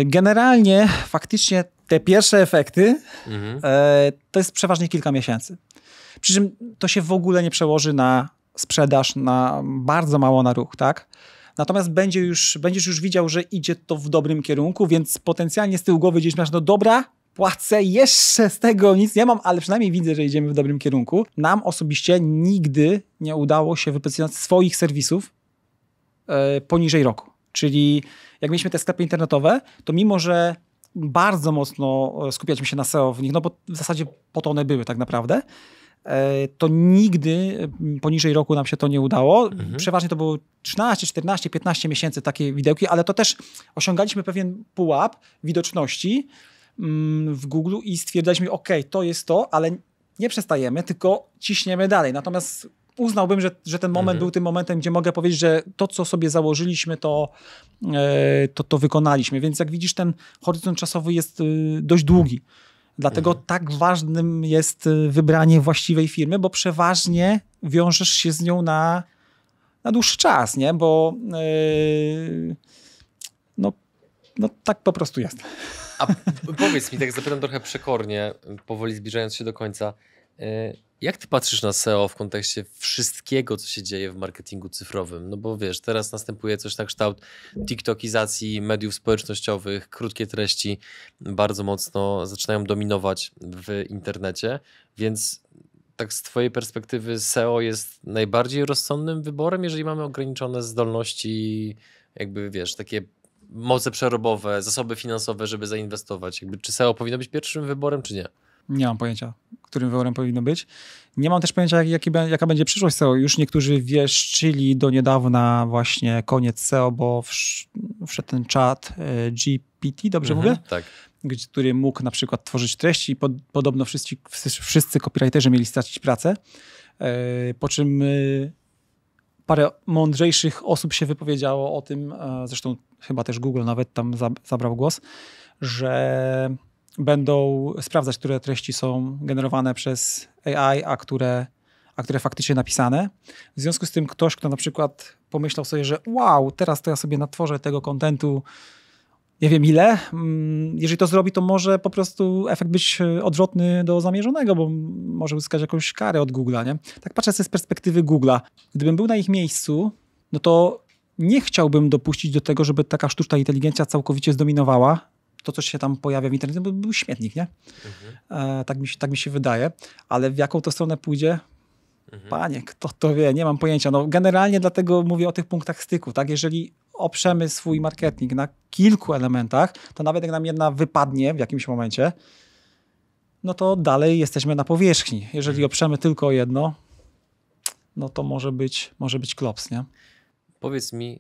Generalnie faktycznie te pierwsze efekty mhm. E, to jest przeważnie kilka miesięcy. Przy czym to się w ogóle nie przełoży na sprzedaż, na bardzo mało na ruch, tak? Natomiast będzie już, będziesz już widział, że idzie to w dobrym kierunku, więc potencjalnie z tyłu głowy gdzieś masz, no dobra, płacę, jeszcze z tego nic nie mam, ale przynajmniej widzę, że idziemy w dobrym kierunku. Nam osobiście nigdy nie udało się wypozycjonować swoich serwisów yy, poniżej roku. Czyli jak mieliśmy te sklepy internetowe, to mimo, że bardzo mocno e, skupialiśmy się na SEO w nich, no bo w zasadzie po to one były tak naprawdę, E, to nigdy e, poniżej roku nam się to nie udało. Mhm. Przeważnie to było 13, 14, 15 miesięcy takie widełki, ale to też osiągaliśmy pewien pułap widoczności mm, w Google i stwierdzaliśmy, ok, to jest to, ale nie przestajemy, tylko ciśniemy dalej. Natomiast uznałbym, że, że ten moment mhm. był tym momentem, gdzie mogę powiedzieć, że to, co sobie założyliśmy, to, e, to, to wykonaliśmy. Więc jak widzisz, ten horyzont czasowy jest dość długi. Dlatego mhm. tak ważnym jest y, wybranie właściwej firmy, bo przeważnie wiążesz się z nią na, na dłuższy czas, nie? Bo yy, no, no tak po prostu jest. A powiedz mi, tak zapytam trochę przekornie, powoli zbliżając się do końca. E, jak ty patrzysz na SEO w kontekście wszystkiego, co się dzieje w marketingu cyfrowym? No bo wiesz, teraz następuje coś na kształt TikTokizacji mediów społecznościowych, krótkie treści bardzo mocno zaczynają dominować w internecie, więc tak z twojej perspektywy SEO jest najbardziej rozsądnym wyborem, jeżeli mamy ograniczone zdolności, jakby wiesz, takie moce przerobowe, zasoby finansowe, żeby zainwestować. Jakby, czy SEO powinno być pierwszym wyborem, czy nie? Nie mam pojęcia, którym wyborem powinno być. Nie mam też pojęcia, jak, jaka będzie przyszłość SEO. Już niektórzy wieszczyli do niedawna właśnie koniec SEO, bo wsz, wszedł ten czat e, GPT, dobrze mhm, mówię? Tak. Który mógł na przykład tworzyć treści i pod, podobno wszyscy, wszyscy copywriterzy mieli stracić pracę. E, po czym e, parę mądrzejszych osób się wypowiedziało o tym, zresztą chyba też Google nawet tam zabrał głos, że będą sprawdzać, które treści są generowane przez AI, a które, a które faktycznie napisane. W związku z tym ktoś, kto na przykład pomyślał sobie, że wow, teraz to ja sobie natworzę tego kontentu nie wiem ile, mm, jeżeli to zrobi, to może po prostu efekt być odwrotny do zamierzonego, bo może uzyskać jakąś karę od Google'a, nie? Tak patrzę sobie z perspektywy Google'a. Gdybym był na ich miejscu, no to nie chciałbym dopuścić do tego, żeby taka sztuczna inteligencja całkowicie zdominowała to, co się tam pojawia w internecie, by był śmietnik, nie? Mhm. E, tak, mi się, tak mi się wydaje. Ale w jaką to stronę pójdzie, mhm. Panie, kto to wie, nie mam pojęcia. No, generalnie dlatego mówię o tych punktach styku. Tak? Jeżeli oprzemy swój marketing na kilku elementach, to nawet jak nam jedna wypadnie w jakimś momencie, no to dalej jesteśmy na powierzchni. Jeżeli mhm. oprzemy tylko jedno, no to może być, może być klops, nie? Powiedz mi,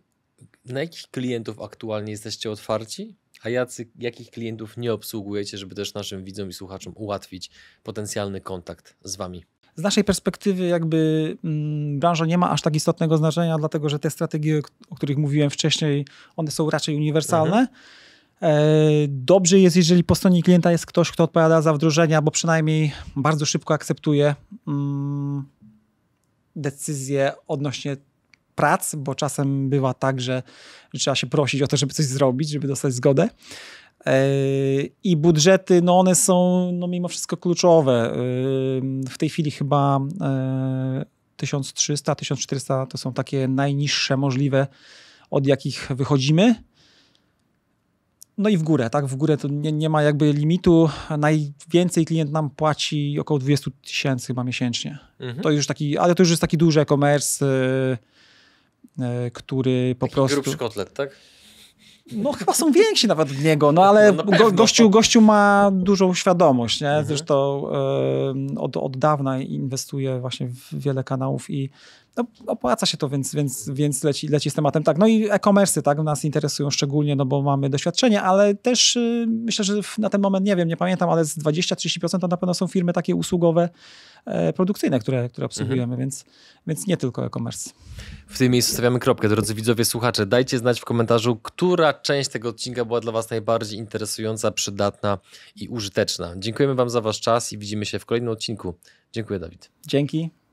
na jakich klientów aktualnie jesteście otwarci? a jacy, jakich klientów nie obsługujecie, żeby też naszym widzom i słuchaczom ułatwić potencjalny kontakt z Wami? Z naszej perspektywy jakby mm, branża nie ma aż tak istotnego znaczenia, dlatego że te strategie, o których mówiłem wcześniej, one są raczej uniwersalne. Mhm. E, dobrze jest, jeżeli po stronie klienta jest ktoś, kto odpowiada za wdrożenia, bo przynajmniej bardzo szybko akceptuje mm, decyzje odnośnie prac, bo czasem bywa tak, że trzeba się prosić o to, żeby coś zrobić, żeby dostać zgodę. E, I budżety, no one są no mimo wszystko kluczowe. E, w tej chwili chyba 1300-1400 e, to są takie najniższe możliwe, od jakich wychodzimy. No i w górę, tak? W górę to nie, nie ma jakby limitu. Najwięcej klient nam płaci około 20 tysięcy chyba miesięcznie. Mhm. To już taki, ale to już jest taki duży e-commerce. E, który po Taki prostu... grubszy kotlet, tak? No chyba są więksi nawet w niego, no ale no, no go, gościu, no. gościu ma dużą świadomość, nie? Mhm. Zresztą y, od, od dawna inwestuje właśnie w wiele kanałów i no, opłaca się to, więc, więc, więc leci, leci z tematem. Tak, no i e-commerce tak, nas interesują szczególnie, no bo mamy doświadczenie, ale też y, myślę, że na ten moment, nie wiem, nie pamiętam, ale z 20-30% to na pewno są firmy takie usługowe, e, produkcyjne, które, które obsługujemy, mhm. więc, więc nie tylko e-commerce. W tym miejscu stawiamy kropkę. Drodzy widzowie, słuchacze, dajcie znać w komentarzu, która część tego odcinka była dla Was najbardziej interesująca, przydatna i użyteczna. Dziękujemy Wam za Wasz czas i widzimy się w kolejnym odcinku. Dziękuję, Dawid. Dzięki.